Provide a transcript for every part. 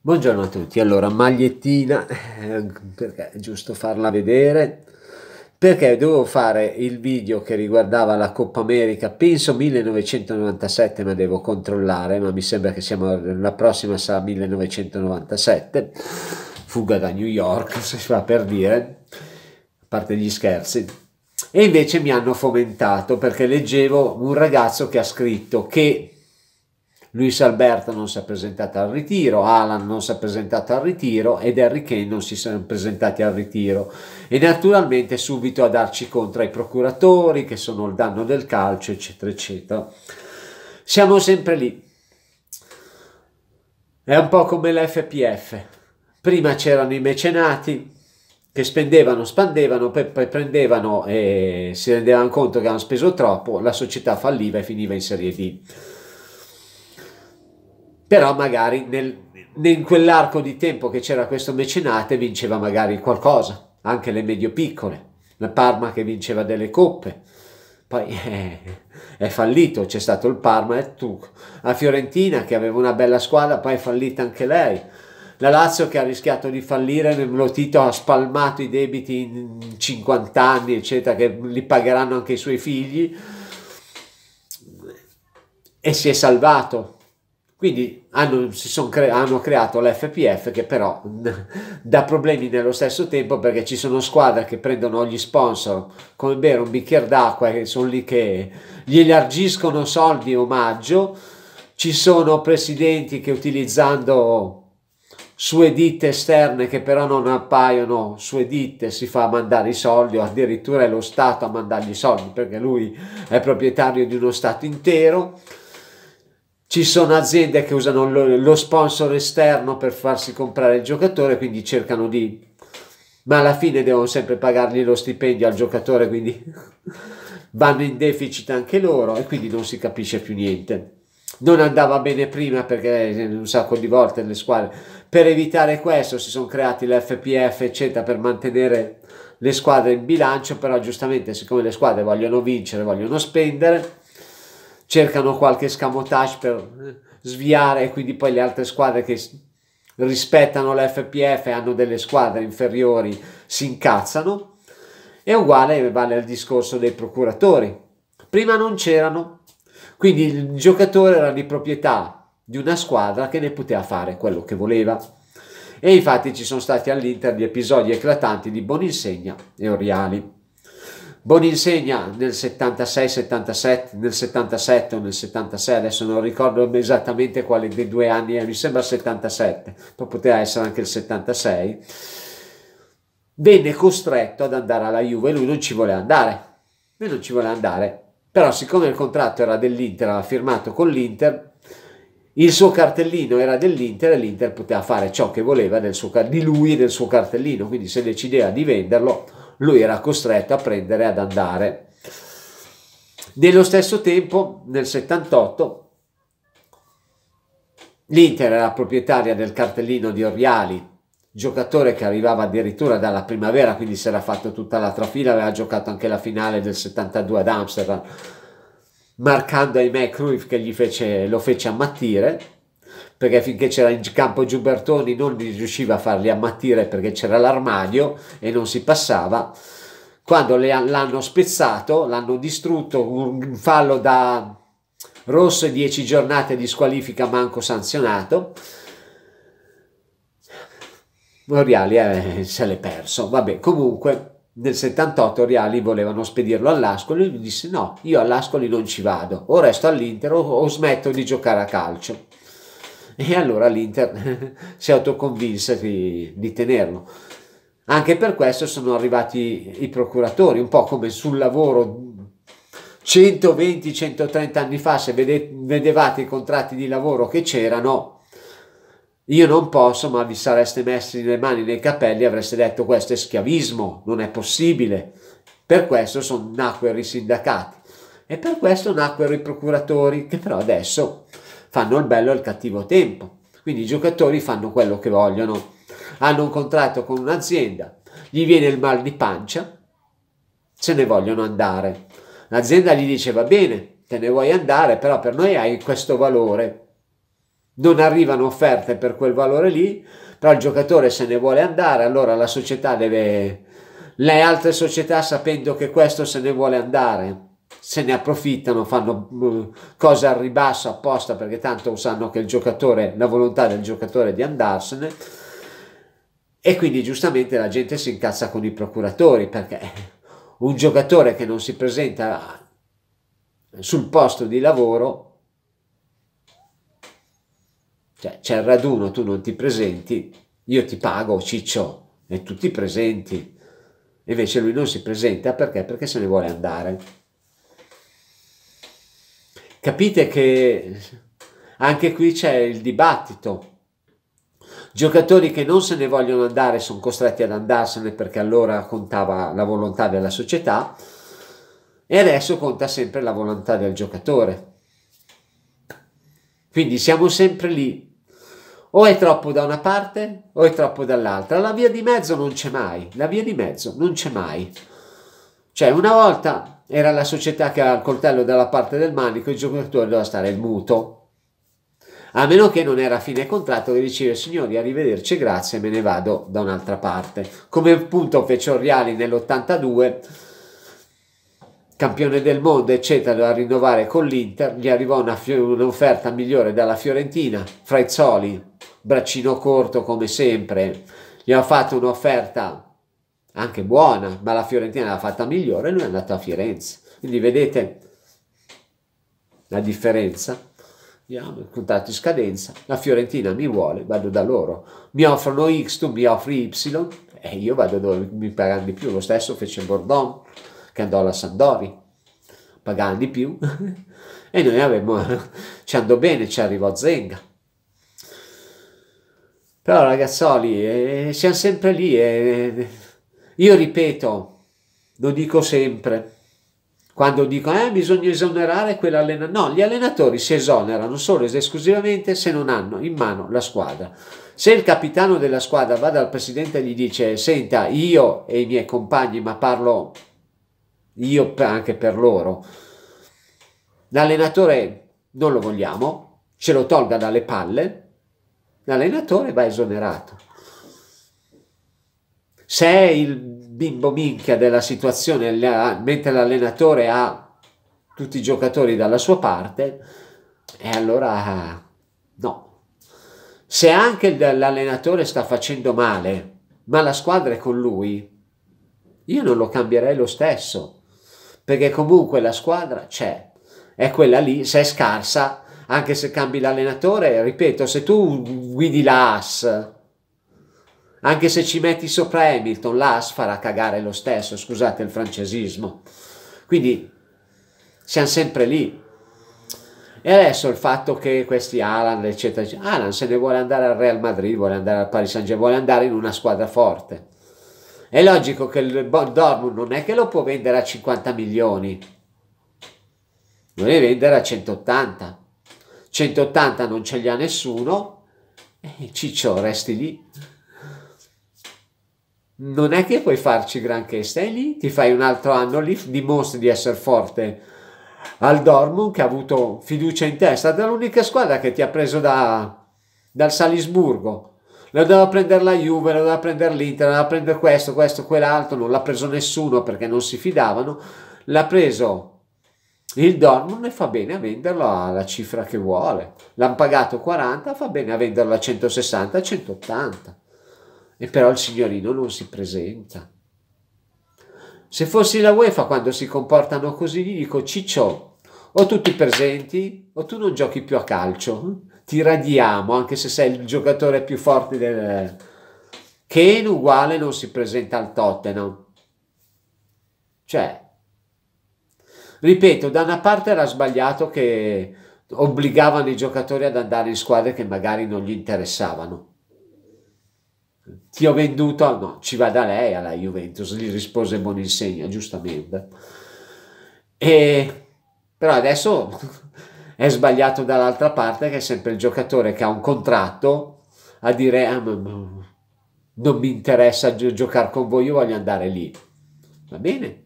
Buongiorno a tutti, allora magliettina perché è giusto farla vedere perché dovevo fare il video che riguardava la Coppa America penso 1997 ma devo controllare ma mi sembra che siamo, la prossima sarà 1997 fuga da New York se si fa per dire a parte gli scherzi e invece mi hanno fomentato perché leggevo un ragazzo che ha scritto che Luis Alberto non si è presentato al ritiro, Alan non si è presentato al ritiro ed Harry Kane non si sono presentati al ritiro e naturalmente subito a darci contro ai procuratori che sono il danno del calcio eccetera eccetera. Siamo sempre lì. È un po' come l'FPF. Prima c'erano i mecenati, che spendevano, spandevano, poi prendevano e si rendevano conto che hanno speso troppo, la società falliva e finiva in Serie D però magari nel, in quell'arco di tempo che c'era questo mecenate vinceva magari qualcosa, anche le medio piccole, la Parma che vinceva delle coppe, poi eh, è fallito, c'è stato il Parma e eh, tu, la Fiorentina che aveva una bella squadra, poi è fallita anche lei, la Lazio che ha rischiato di fallire, lo Tito ha spalmato i debiti in 50 anni, eccetera, che li pagheranno anche i suoi figli e si è salvato quindi hanno, cre- hanno creato l'FPF che però dà problemi nello stesso tempo perché ci sono squadre che prendono gli sponsor come bere un bicchiere d'acqua e sono lì che gli elargiscono soldi e omaggio. Ci sono presidenti che utilizzando sue ditte esterne che però non appaiono sue ditte si fa mandare i soldi o addirittura è lo Stato a mandargli i soldi perché lui è proprietario di uno Stato intero ci sono aziende che usano lo, lo sponsor esterno per farsi comprare il giocatore, quindi cercano di... ma alla fine devono sempre pagargli lo stipendio al giocatore, quindi vanno in deficit anche loro e quindi non si capisce più niente. Non andava bene prima perché un sacco di volte le squadre... Per evitare questo si sono creati l'FPF, eccetera, per mantenere le squadre in bilancio, però giustamente siccome le squadre vogliono vincere, vogliono spendere, cercano qualche scamotage per sviare e quindi poi le altre squadre che rispettano l'FPF e hanno delle squadre inferiori si incazzano è uguale eh, vale al discorso dei procuratori prima non c'erano quindi il giocatore era di proprietà di una squadra che ne poteva fare quello che voleva e infatti ci sono stati all'Inter gli episodi eclatanti di Boninsegna e Oriali Boninsegna nel 76-77, nel 77 o nel 76, adesso non ricordo esattamente quale dei due anni è, mi sembra 77, ma poteva essere anche il 76, venne costretto ad andare alla Juve, lui non ci voleva andare, lui non ci voleva andare, però siccome il contratto era dell'Inter, aveva firmato con l'Inter, il suo cartellino era dell'Inter e l'Inter poteva fare ciò che voleva suo, di lui e del suo cartellino, quindi se decideva di venderlo lui era costretto a prendere ad andare. Nello stesso tempo, nel 78, l'Inter era proprietaria del cartellino di Oriali, giocatore che arrivava addirittura dalla primavera, quindi si era fatto tutta la trafila, aveva giocato anche la finale del 72 ad Amsterdam, marcando ahimè Cruyff che fece, lo fece ammattire perché finché c'era in campo Giubertoni non riusciva a farli ammattire perché c'era l'armadio e non si passava. Quando l'hanno spezzato, l'hanno distrutto, un fallo da Rosso e 10 giornate di squalifica manco sanzionato. Oriali eh, se l'è perso. Vabbè, comunque nel 78 Oriali volevano spedirlo all'Ascoli e lui disse no, io all'Ascoli non ci vado, o resto all'Inter o, o smetto di giocare a calcio e allora l'Inter si autoconvinse di, di tenerlo. Anche per questo sono arrivati i procuratori, un po' come sul lavoro 120-130 anni fa, se vedevate i contratti di lavoro che c'erano, io non posso, ma vi sareste messi le mani nei capelli e avreste detto questo è schiavismo, non è possibile. Per questo son, nacquero i sindacati e per questo nacquero i procuratori, che però adesso fanno il bello e il cattivo tempo. Quindi i giocatori fanno quello che vogliono. Hanno un contratto con un'azienda, gli viene il mal di pancia, se ne vogliono andare. L'azienda gli dice va bene, te ne vuoi andare, però per noi hai questo valore. Non arrivano offerte per quel valore lì, però il giocatore se ne vuole andare, allora la società deve... Le altre società sapendo che questo se ne vuole andare, se ne approfittano, fanno mm, cose al ribasso apposta perché tanto sanno che il giocatore, la volontà del giocatore è di andarsene e quindi giustamente la gente si incazza con i procuratori perché un giocatore che non si presenta sul posto di lavoro, cioè c'è il raduno, tu non ti presenti, io ti pago ciccio e tu ti presenti, invece lui non si presenta perché? Perché se ne vuole andare. Capite che anche qui c'è il dibattito. Giocatori che non se ne vogliono andare sono costretti ad andarsene perché allora contava la volontà della società e adesso conta sempre la volontà del giocatore. Quindi siamo sempre lì. O è troppo da una parte o è troppo dall'altra. La via di mezzo non c'è mai. La via di mezzo non c'è mai. Cioè, una volta era la società che aveva il coltello dalla parte del manico, il giocatore doveva stare il muto. A meno che non era a fine contratto che diceva signori arrivederci, grazie, me ne vado da un'altra parte. Come appunto fece Oriali nell'82, campione del mondo, eccetera, doveva rinnovare con l'Inter, gli arrivò un'offerta migliore dalla Fiorentina, Frezzoli, braccino corto come sempre, gli ha fatto un'offerta anche buona, ma la Fiorentina l'ha fatta migliore e lui è andato a Firenze. Quindi vedete la differenza? Andiamo, il contratto in scadenza, la Fiorentina mi vuole, vado da loro. Mi offrono X, tu mi offri Y e io vado dove mi pagano di più. Lo stesso fece Bordon che andò alla Sandori, pagando di più. e noi avevamo, ci andò bene, ci arrivò Zenga. Però ragazzoli, eh, siamo sempre lì. Eh, io ripeto, lo dico sempre, quando dico eh, bisogna esonerare quell'allenatore, no, gli allenatori si esonerano solo ed esclusivamente se non hanno in mano la squadra. Se il capitano della squadra va dal presidente e gli dice senta io e i miei compagni, ma parlo io anche per loro, l'allenatore non lo vogliamo, ce lo tolga dalle palle, l'allenatore va esonerato se è il bimbo minchia della situazione, mentre l'allenatore ha tutti i giocatori dalla sua parte, e allora no. Se anche l'allenatore sta facendo male, ma la squadra è con lui, io non lo cambierei lo stesso, perché comunque la squadra c'è, è quella lì, se è scarsa, anche se cambi l'allenatore, ripeto, se tu guidi la AS anche se ci metti sopra Hamilton, l'As farà cagare lo stesso, scusate il francesismo. Quindi siamo sempre lì. E adesso il fatto che questi Alan, eccetera, eccetera, Alan se ne vuole andare al Real Madrid, vuole andare al Paris Saint-Germain, vuole andare in una squadra forte. È logico che il Dortmund non è che lo può vendere a 50 milioni, lo deve vendere a 180. 180 non ce li ha nessuno, e Ciccio resti lì non è che puoi farci granché, stai lì, ti fai un altro anno lì, dimostri di essere forte. Al Dortmund che ha avuto fiducia in te, è stata l'unica squadra che ti ha preso da, dal Salisburgo. La doveva prendere la Juve, la doveva prendere l'Inter, la doveva prendere questo, questo, quell'altro, non l'ha preso nessuno perché non si fidavano. L'ha preso il Dortmund e fa bene a venderlo alla cifra che vuole. L'hanno pagato 40, fa bene a venderlo a 160, 180 e però il signorino non si presenta. Se fossi la UEFA quando si comportano così gli dico Ciccio, o tu ti presenti o tu non giochi più a calcio, ti radiamo anche se sei il giocatore più forte del... Kane uguale non si presenta al Tottenham. Cioè, ripeto, da una parte era sbagliato che obbligavano i giocatori ad andare in squadre che magari non gli interessavano ti ho venduto, no, ci va da lei alla Juventus, gli rispose Boninsegna, giustamente. E, però adesso è sbagliato dall'altra parte che è sempre il giocatore che ha un contratto a dire ah, non, non mi interessa gi- giocare con voi, io voglio andare lì. Va bene,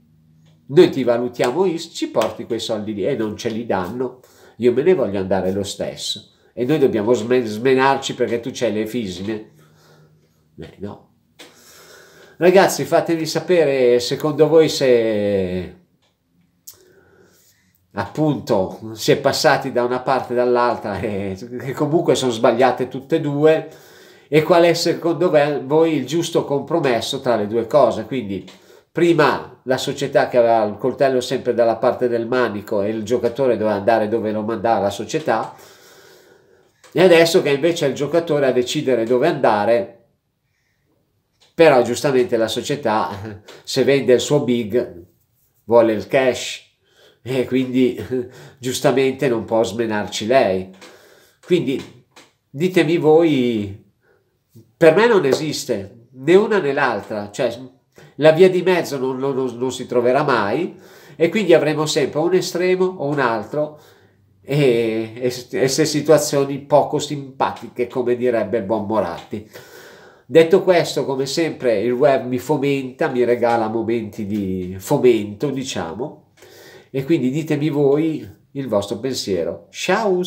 noi ti valutiamo, ci porti quei soldi lì e non ce li danno, io me ne voglio andare lo stesso. E noi dobbiamo smen- smenarci perché tu c'hai le fisine Beh, no. Ragazzi, fatemi sapere secondo voi se appunto si è passati da una parte e dall'altra e eh, che comunque sono sbagliate tutte e due e qual è secondo voi il giusto compromesso tra le due cose. Quindi prima la società che aveva il coltello sempre dalla parte del manico e il giocatore doveva andare dove lo mandava la società e adesso che invece è il giocatore a decidere dove andare però giustamente la società se vende il suo big vuole il cash e quindi giustamente non può smenarci lei. Quindi ditemi voi, per me non esiste né una né l'altra, cioè la via di mezzo non, non, non si troverà mai e quindi avremo sempre un estremo o un altro e, e, e se situazioni poco simpatiche come direbbe il buon Moratti. Detto questo, come sempre, il web mi fomenta, mi regala momenti di fomento, diciamo, e quindi ditemi voi il vostro pensiero. Ciao!